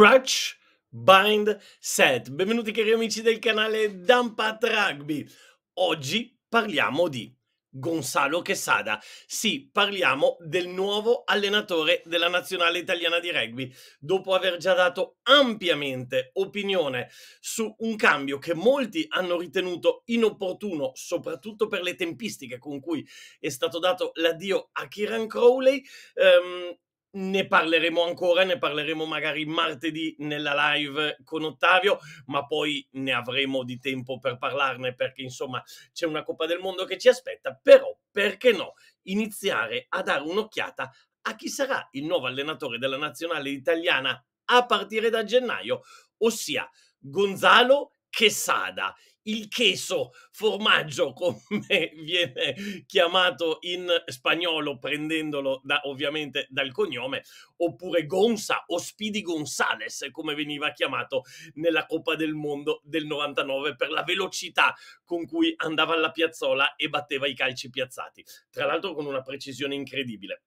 Crutch Bind Set. Benvenuti cari amici del canale Dampat Rugby. Oggi parliamo di Gonzalo Quesada. Sì, parliamo del nuovo allenatore della nazionale italiana di rugby, dopo aver già dato ampiamente opinione su un cambio che molti hanno ritenuto inopportuno, soprattutto per le tempistiche con cui è stato dato l'addio a Kieran Crowley. Ehm, ne parleremo ancora, ne parleremo magari martedì nella live con Ottavio, ma poi ne avremo di tempo per parlarne perché insomma c'è una Coppa del Mondo che ci aspetta, però perché no iniziare a dare un'occhiata a chi sarà il nuovo allenatore della nazionale italiana a partire da gennaio, ossia Gonzalo Quesada, il queso formaggio come viene chiamato in spagnolo prendendolo da, ovviamente dal cognome oppure Gonza o Speedy Gonzales come veniva chiamato nella Coppa del Mondo del 99 per la velocità con cui andava alla piazzola e batteva i calci piazzati tra l'altro con una precisione incredibile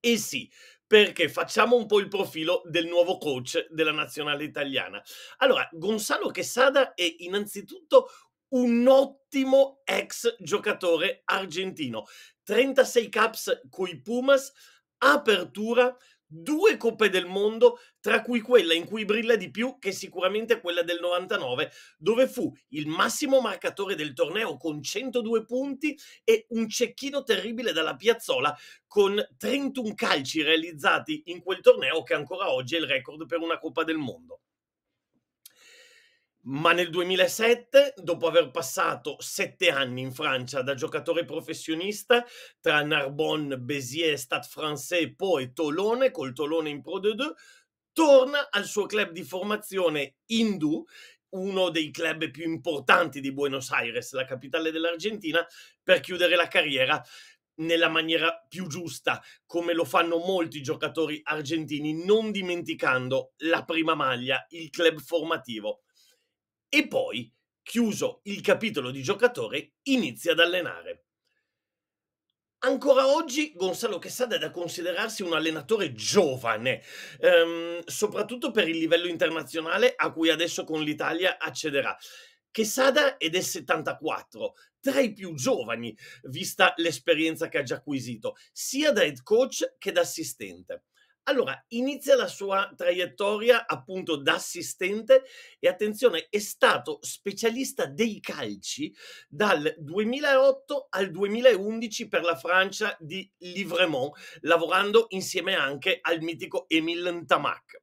e sì, perché facciamo un po' il profilo del nuovo coach della nazionale italiana. Allora, Gonzalo Quesada è innanzitutto un ottimo ex giocatore argentino. 36 caps coi Pumas, apertura due coppe del mondo, tra cui quella in cui brilla di più, che sicuramente è quella del 99, dove fu il massimo marcatore del torneo con 102 punti e un cecchino terribile dalla piazzola con 31 calci realizzati in quel torneo che ancora oggi è il record per una coppa del mondo ma nel 2007, dopo aver passato sette anni in Francia da giocatore professionista tra Narbonne, Béziers, Stade Français e poi Tolone, col Tolone in Pro 2, torna al suo club di formazione Hindu, uno dei club più importanti di Buenos Aires, la capitale dell'Argentina, per chiudere la carriera nella maniera più giusta, come lo fanno molti giocatori argentini, non dimenticando la prima maglia, il club formativo e poi, chiuso il capitolo di giocatore, inizia ad allenare. Ancora oggi Gonzalo Quesada è da considerarsi un allenatore giovane, ehm, soprattutto per il livello internazionale a cui adesso con l'Italia accederà. Quesada è del 74, tra i più giovani, vista l'esperienza che ha già acquisito, sia da head coach che da assistente. Allora, inizia la sua traiettoria appunto da assistente e attenzione, è stato specialista dei calci dal 2008 al 2011 per la Francia di Livremont, lavorando insieme anche al mitico Emile Tamac.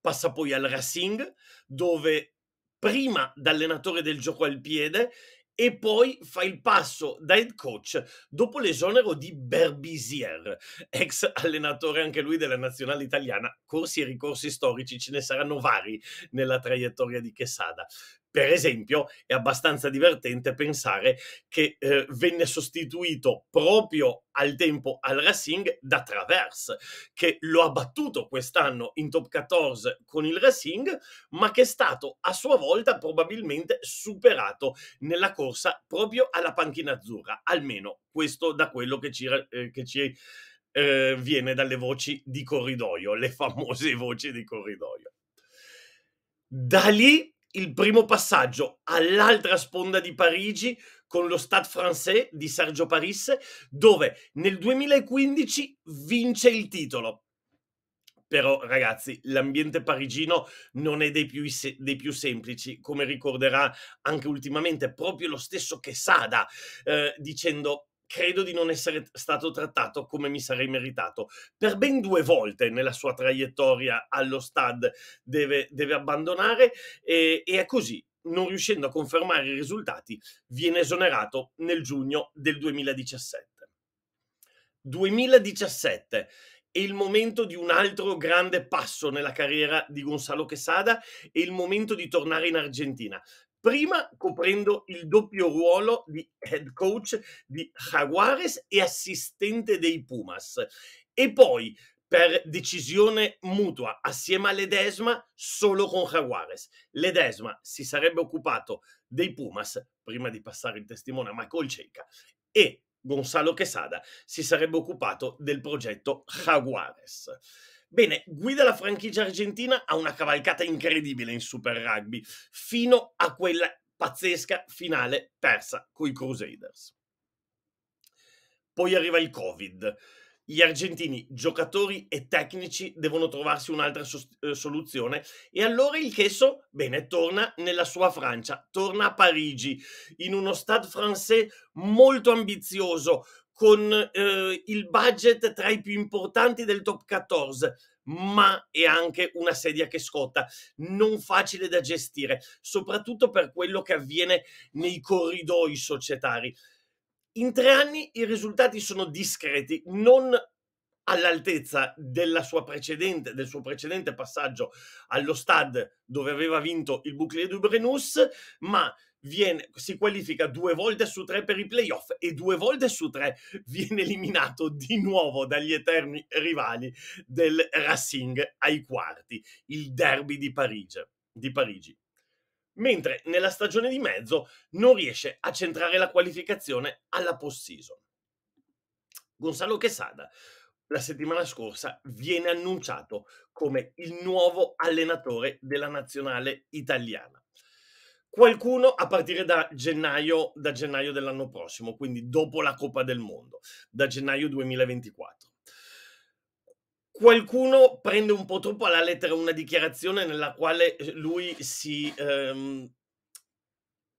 Passa poi al Racing, dove prima da allenatore del gioco al piede e poi fa il passo da head coach dopo l'esonero di Berbizier, ex allenatore anche lui della nazionale italiana. Corsi e ricorsi storici ce ne saranno vari nella traiettoria di Quesada per esempio, è abbastanza divertente pensare che eh, venne sostituito proprio al tempo al Racing da Traverse, che lo ha battuto quest'anno in top 14 con il Racing, ma che è stato a sua volta probabilmente superato nella corsa proprio alla panchina azzurra, almeno questo da quello che ci, eh, che ci eh, viene dalle voci di corridoio, le famose voci di corridoio. Da lì il primo passaggio all'altra sponda di Parigi con lo Stade Français di Sergio Paris, dove nel 2015 vince il titolo. Però ragazzi, l'ambiente parigino non è dei più, dei più semplici, come ricorderà anche ultimamente proprio lo stesso Quesada, eh, dicendo credo di non essere stato trattato come mi sarei meritato. Per ben due volte nella sua traiettoria allo Stad deve, deve abbandonare e, e è così non riuscendo a confermare i risultati, viene esonerato nel giugno del 2017. 2017 è il momento di un altro grande passo nella carriera di Gonzalo Quesada e il momento di tornare in Argentina prima coprendo il doppio ruolo di head coach di Jaguares e assistente dei Pumas e poi per decisione mutua assieme a Ledesma solo con Jaguares. Ledesma si sarebbe occupato dei Pumas prima di passare il testimone a Michael Ceca e Gonzalo Quesada si sarebbe occupato del progetto Jaguares. Bene, guida la franchigia argentina a una cavalcata incredibile in Super Rugby, fino a quella pazzesca finale persa con i Crusaders. Poi arriva il Covid. Gli argentini, giocatori e tecnici devono trovarsi un'altra so- eh, soluzione e allora il Chesso, bene, torna nella sua Francia, torna a Parigi, in uno stade français molto ambizioso, con eh, il budget tra i più importanti del top 14, ma è anche una sedia che scotta, non facile da gestire, soprattutto per quello che avviene nei corridoi societari. In tre anni i risultati sono discreti, non all'altezza del suo precedente passaggio allo Stad dove aveva vinto il Bouclier du Brenus, ma viene, si qualifica due volte su tre per i playoff e due volte su tre viene eliminato di nuovo dagli eterni rivali del Racing ai quarti, il derby di Parigi. Di Parigi. Mentre nella stagione di mezzo non riesce a centrare la qualificazione alla post-season. Gonzalo Quesada la settimana scorsa viene annunciato come il nuovo allenatore della nazionale italiana. Qualcuno a partire da gennaio, da gennaio dell'anno prossimo, quindi dopo la Coppa del Mondo, da gennaio 2024 qualcuno prende un po' troppo alla lettera una dichiarazione nella quale eh, lui si ehm,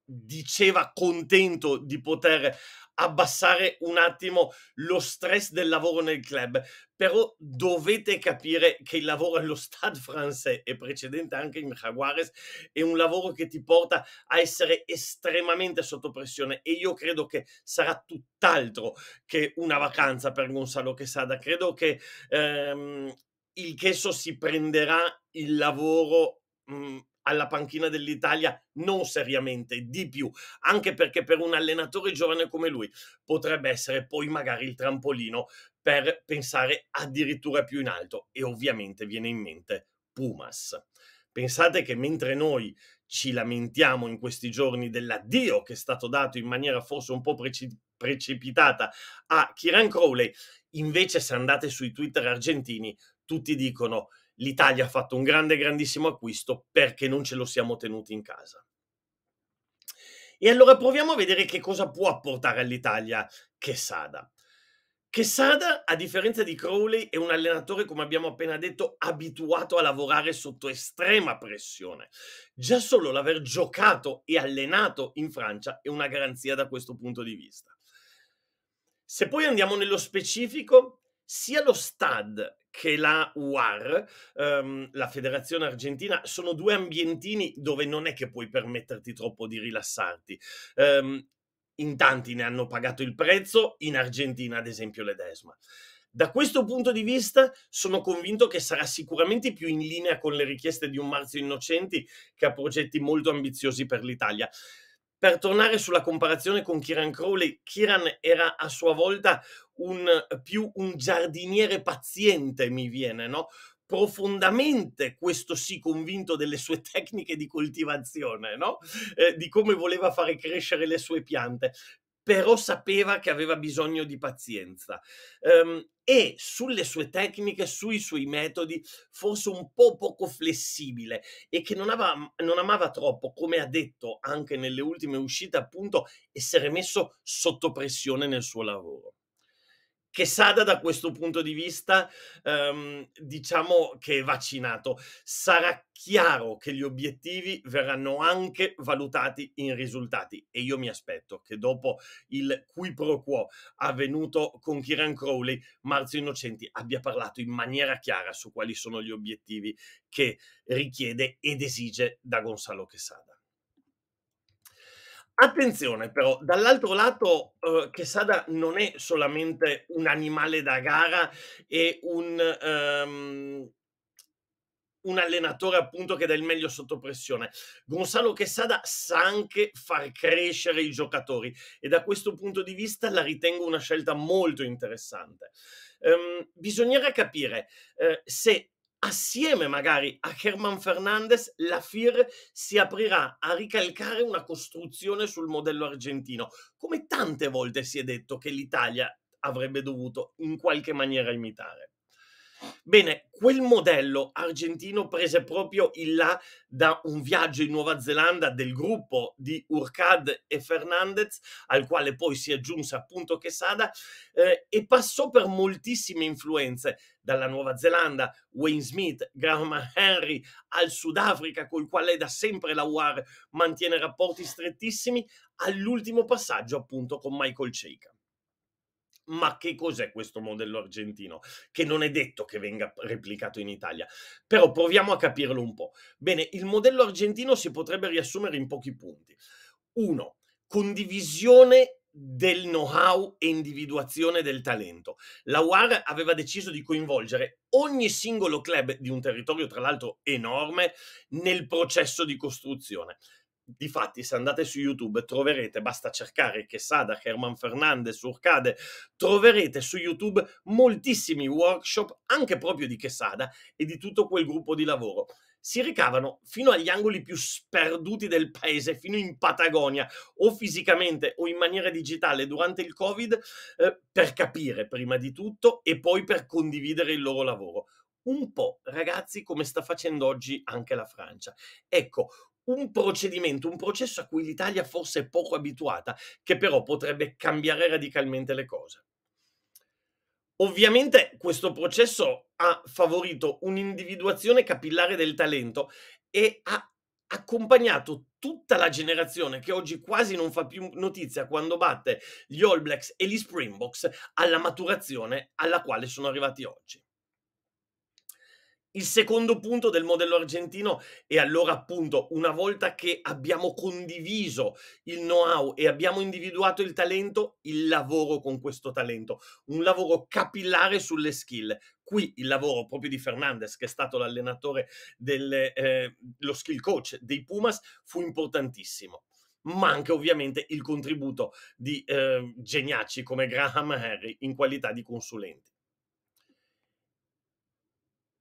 diceva contento di poter abbassare un attimo lo stress del lavoro nel club, però dovete capire che il lavoro allo Stade français e precedente anche in Jaguares è un lavoro che ti porta a essere estremamente sotto pressione e io credo che sarà tutt'altro che una vacanza per Gonzalo Quesada, credo che ehm, il Chesso si prenderà il lavoro mh, alla panchina dell'Italia, non seriamente, di più, anche perché per un allenatore giovane come lui potrebbe essere poi magari il trampolino per pensare addirittura più in alto e ovviamente viene in mente Pumas. Pensate che mentre noi ci lamentiamo in questi giorni dell'addio che è stato dato in maniera forse un po' preci- precipitata a Kiran Crowley, invece se andate sui Twitter argentini tutti dicono l'Italia ha fatto un grande, grandissimo acquisto perché non ce lo siamo tenuti in casa. E allora proviamo a vedere che cosa può apportare all'Italia Quesada. Quesada, a differenza di Crowley, è un allenatore, come abbiamo appena detto, abituato a lavorare sotto estrema pressione. Già solo l'aver giocato e allenato in Francia è una garanzia da questo punto di vista. Se poi andiamo nello specifico, sia lo Stad che la UAR, um, ehm, la Federazione Argentina, sono due ambientini dove non è che puoi permetterti troppo di rilassarti. Um, in tanti ne hanno pagato il prezzo, in Argentina ad esempio l'Edesma. Da questo punto di vista sono convinto che sarà sicuramente più in linea con le richieste di un Marzio Innocenti che ha progetti molto ambiziosi per l'Italia. Per tornare sulla comparazione con Kiran Crowley, Kiran era a sua volta un, più un giardiniere paziente, mi viene, no? profondamente, questo sì, convinto delle sue tecniche di coltivazione, no? eh, di come voleva fare crescere le sue piante, però sapeva che aveva bisogno di pazienza. Um, e sulle sue tecniche, sui suoi metodi, forse un po' poco flessibile e che non, aveva, non amava troppo, come ha detto anche nelle ultime uscite, appunto, essere messo sotto pressione nel suo lavoro che Sada da questo punto di vista um, diciamo che è vaccinato. Sarà chiaro che gli obiettivi verranno anche valutati in risultati e io mi aspetto che dopo il qui pro quo avvenuto con Kiran Crowley, Marzio Innocenti abbia parlato in maniera chiara su quali sono gli obiettivi che richiede ed esige da Gonzalo Quesada. Attenzione però, dall'altro lato eh, Quesada non è solamente un animale da gara e un, ehm, un allenatore appunto che dà il meglio sotto pressione. Gonzalo Quesada sa anche far crescere i giocatori e da questo punto di vista la ritengo una scelta molto interessante. Ehm, bisognerà capire eh, se assieme magari a Herman Fernandez, la FIR si aprirà a ricalcare una costruzione sul modello argentino, come tante volte si è detto che l'Italia avrebbe dovuto in qualche maniera imitare. Bene, quel modello argentino prese proprio il là da un viaggio in Nuova Zelanda del gruppo di Urcad e Fernandez, al quale poi si aggiunse appunto Quesada, eh, e passò per moltissime influenze dalla Nuova Zelanda, Wayne Smith, Graham Henry, al Sudafrica, col quale da sempre la UAR mantiene rapporti strettissimi, all'ultimo passaggio appunto con Michael Cheika. Ma che cos'è questo modello argentino? Che non è detto che venga replicato in Italia, però proviamo a capirlo un po'. Bene, il modello argentino si potrebbe riassumere in pochi punti. Uno, condivisione del know-how e individuazione del talento. La UAR aveva deciso di coinvolgere ogni singolo club di un territorio, tra l'altro enorme, nel processo di costruzione difatti se andate su YouTube troverete, basta cercare Quesada, Herman Fernandez, Urcade, troverete su YouTube moltissimi workshop anche proprio di Quesada e di tutto quel gruppo di lavoro si ricavano fino agli angoli più sperduti del paese, fino in Patagonia, o fisicamente o in maniera digitale durante il Covid, eh, per capire prima di tutto e poi per condividere il loro lavoro. Un po', ragazzi, come sta facendo oggi anche la Francia. Ecco, un procedimento, un processo a cui l'Italia forse è poco abituata, che però potrebbe cambiare radicalmente le cose. Ovviamente questo processo ha favorito un'individuazione capillare del talento e ha accompagnato tutta la generazione che oggi quasi non fa più notizia quando batte gli All Blacks e gli Springboks alla maturazione alla quale sono arrivati oggi il secondo punto del modello argentino è allora appunto una volta che abbiamo condiviso il know-how e abbiamo individuato il talento, il lavoro con questo talento, un lavoro capillare sulle skill. Qui il lavoro proprio di Fernandez, che è stato l'allenatore dello eh, skill coach dei Pumas, fu importantissimo ma anche ovviamente il contributo di eh, geniacci come Graham Harry in qualità di consulenti.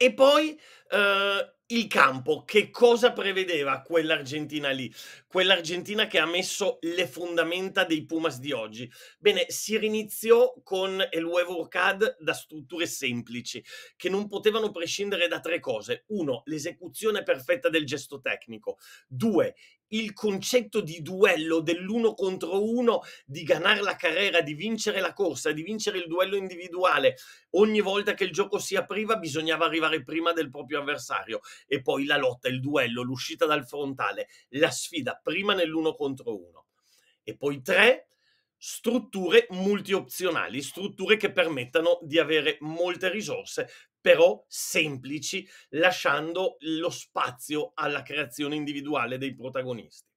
E poi eh, il campo, che cosa prevedeva quell'Argentina lì? Quell'Argentina che ha messo le fondamenta dei Pumas di oggi. Bene, si riniziò con il Urcad da strutture semplici, che non potevano prescindere da tre cose. Uno, l'esecuzione perfetta del gesto tecnico. Due, il concetto di duello dell'uno contro uno, di ganare la carriera, di vincere la corsa, di vincere il duello individuale. Ogni volta che il gioco si apriva bisognava arrivare prima del proprio avversario e poi la lotta, il duello, l'uscita dal frontale, la sfida prima nell'uno contro uno. E poi tre, strutture multiopzionali, strutture che permettano di avere molte risorse però semplici, lasciando lo spazio alla creazione individuale dei protagonisti.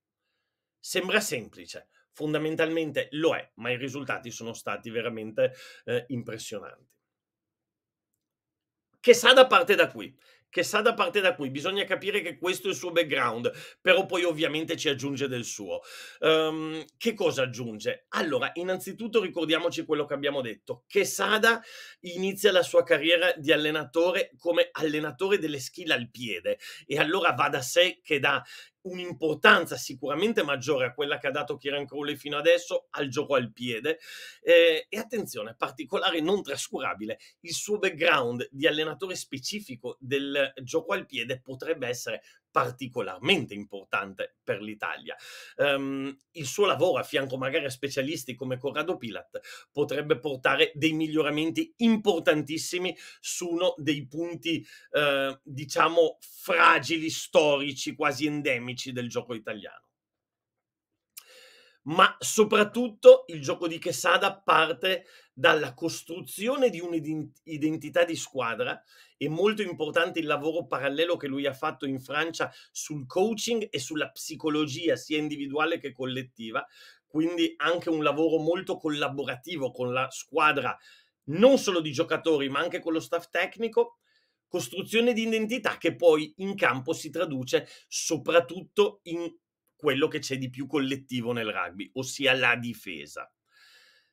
Sembra semplice, fondamentalmente lo è, ma i risultati sono stati veramente eh, impressionanti. da parte da qui che sa da parte da qui, bisogna capire che questo è il suo background, però poi ovviamente ci aggiunge del suo. Um, che cosa aggiunge? Allora, innanzitutto ricordiamoci quello che abbiamo detto, che Sada inizia la sua carriera di allenatore come allenatore delle skill al piede e allora va da sé che da un'importanza sicuramente maggiore a quella che ha dato Kieran Crowley fino adesso al gioco al piede eh, e attenzione particolare non trascurabile il suo background di allenatore specifico del gioco al piede potrebbe essere particolarmente importante per l'Italia. Um, il suo lavoro a fianco magari a specialisti come Corrado Pilat potrebbe portare dei miglioramenti importantissimi su uno dei punti, eh, diciamo, fragili, storici, quasi endemici del gioco italiano ma soprattutto il gioco di Quesada parte dalla costruzione di un'identità di squadra. È molto importante il lavoro parallelo che lui ha fatto in Francia sul coaching e sulla psicologia sia individuale che collettiva, quindi anche un lavoro molto collaborativo con la squadra, non solo di giocatori, ma anche con lo staff tecnico. Costruzione di identità che poi in campo si traduce soprattutto in quello che c'è di più collettivo nel rugby, ossia la difesa.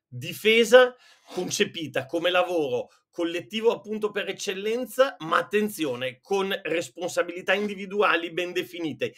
Difesa concepita come lavoro collettivo appunto per eccellenza, ma attenzione, con responsabilità individuali ben definite.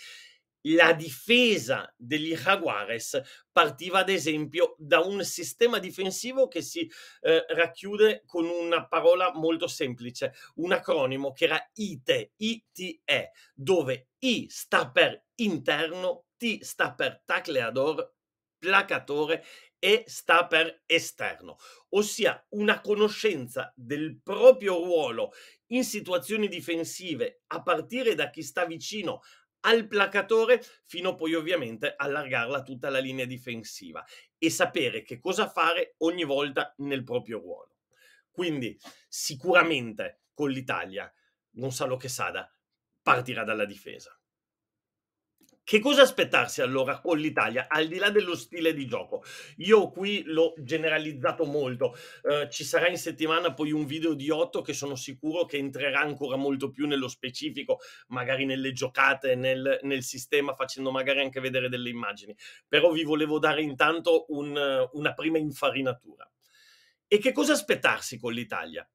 La difesa degli Jaguares partiva ad esempio da un sistema difensivo che si eh, racchiude con una parola molto semplice, un acronimo che era ITE, ITE, dove I sta per interno, Totti sta per tacleador, placatore e sta per esterno, ossia una conoscenza del proprio ruolo in situazioni difensive a partire da chi sta vicino al placatore fino poi ovviamente allargarla tutta la linea difensiva e sapere che cosa fare ogni volta nel proprio ruolo. Quindi sicuramente con l'Italia Gonzalo Quesada partirà dalla difesa. Che cosa aspettarsi allora con l'Italia, al di là dello stile di gioco? Io qui l'ho generalizzato molto, eh, ci sarà in settimana poi un video di Otto che sono sicuro che entrerà ancora molto più nello specifico, magari nelle giocate, nel, nel sistema, facendo magari anche vedere delle immagini. Però vi volevo dare intanto un, una prima infarinatura. E che cosa aspettarsi con l'Italia?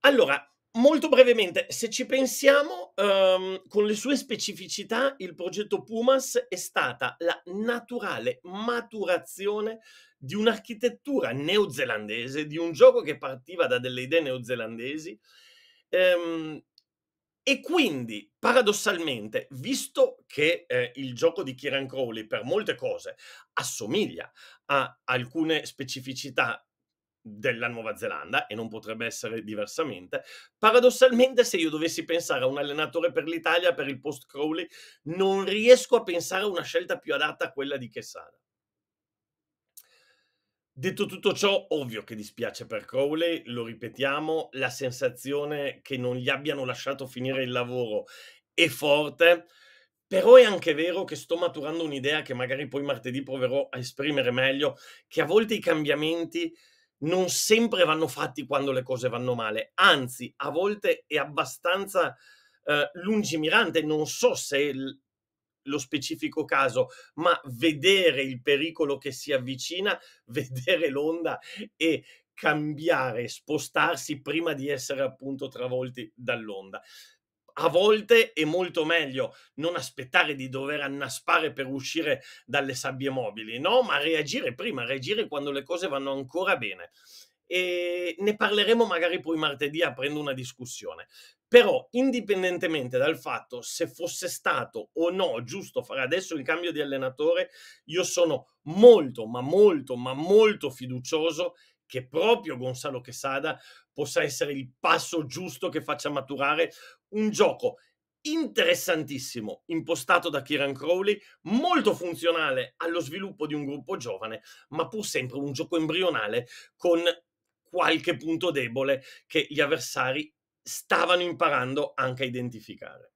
Allora, molto brevemente, se ci pensiamo, um, con le sue specificità, il progetto Pumas è stata la naturale maturazione di un'architettura neozelandese, di un gioco che partiva da delle idee neozelandesi. Um, e quindi, paradossalmente, visto che eh, il gioco di Kieran Crowley per molte cose assomiglia a alcune specificità della Nuova Zelanda e non potrebbe essere diversamente. Paradossalmente, se io dovessi pensare a un allenatore per l'Italia, per il post Crowley, non riesco a pensare a una scelta più adatta a quella di Quesada. Detto tutto ciò, ovvio che dispiace per Crowley, lo ripetiamo, la sensazione che non gli abbiano lasciato finire il lavoro è forte. Però è anche vero che sto maturando un'idea che magari poi martedì proverò a esprimere meglio, che a volte i cambiamenti non sempre vanno fatti quando le cose vanno male, anzi a volte è abbastanza eh, lungimirante, non so se lo specifico caso, ma vedere il pericolo che si avvicina, vedere l'onda e cambiare, spostarsi prima di essere appunto travolti dall'onda a volte è molto meglio non aspettare di dover annaspare per uscire dalle sabbie mobili, no? Ma reagire prima, reagire quando le cose vanno ancora bene. E ne parleremo magari poi martedì aprendo una discussione. Però, indipendentemente dal fatto se fosse stato o no giusto fare adesso il cambio di allenatore, io sono molto, ma molto, ma molto fiducioso che proprio Gonzalo Quesada possa essere il passo giusto che faccia maturare un gioco interessantissimo, impostato da Kieran Crowley, molto funzionale allo sviluppo di un gruppo giovane, ma pur sempre un gioco embrionale con qualche punto debole che gli avversari stavano imparando anche a identificare.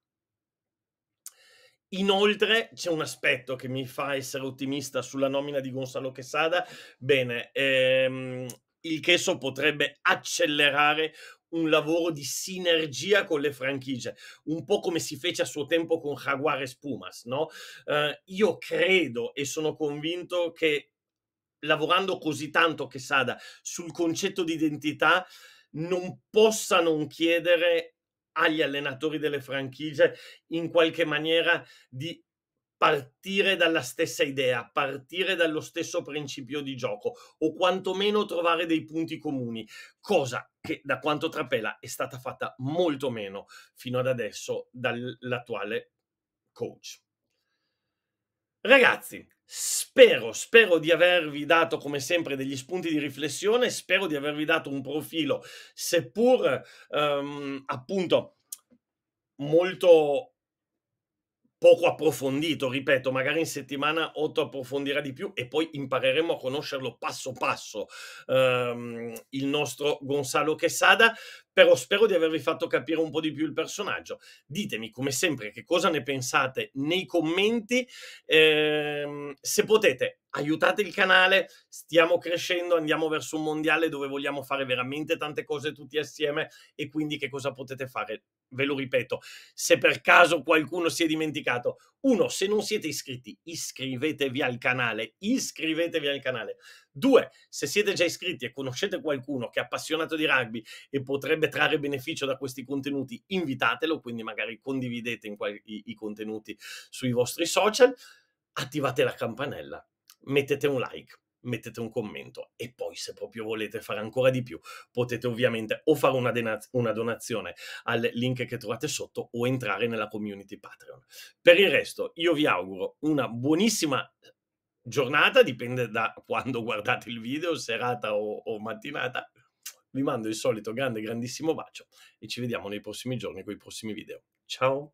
Inoltre c'è un aspetto che mi fa essere ottimista sulla nomina di Gonzalo Quesada. Bene, ehm, il Queso potrebbe accelerare un lavoro di sinergia con le franchigie, un po' come si fece a suo tempo con Jaguar e Spumas, no? Uh, io credo e sono convinto che lavorando così tanto che Sada sul concetto di identità non possa non chiedere agli allenatori delle franchigie in qualche maniera di partire dalla stessa idea, partire dallo stesso principio di gioco o quantomeno trovare dei punti comuni, cosa che da quanto trapela è stata fatta molto meno fino ad adesso dall'attuale coach. Ragazzi, Spero, spero di avervi dato come sempre degli spunti di riflessione, spero di avervi dato un profilo, seppur ehm, appunto molto poco approfondito, ripeto, magari in settimana Otto approfondirà di più e poi impareremo a conoscerlo passo passo ehm, il nostro Gonzalo Quesada, però spero di avervi fatto capire un po' di più il personaggio. Ditemi come sempre che cosa ne pensate nei commenti, ehm, se potete aiutate il canale, stiamo crescendo, andiamo verso un mondiale dove vogliamo fare veramente tante cose tutti assieme e quindi che cosa potete fare? Ve lo ripeto, se per caso qualcuno si è dimenticato, uno, se non siete iscritti, iscrivetevi al canale, iscrivetevi al canale. Due, se siete già iscritti e conoscete qualcuno che è appassionato di rugby e potrebbe trarre beneficio da questi contenuti, invitatelo, quindi magari condividete qual- i-, i contenuti sui vostri social, attivate la campanella mettete un like mettete un commento e poi se proprio volete fare ancora di più potete ovviamente o fare una, denaz- una, donazione al link che trovate sotto o entrare nella community Patreon. Per il resto io vi auguro una buonissima eh, giornata, dipende da quando guardate il video, serata o, o mattinata. Vi mando il solito grande grandissimo bacio e ci vediamo nei prossimi giorni con i prossimi video. Ciao!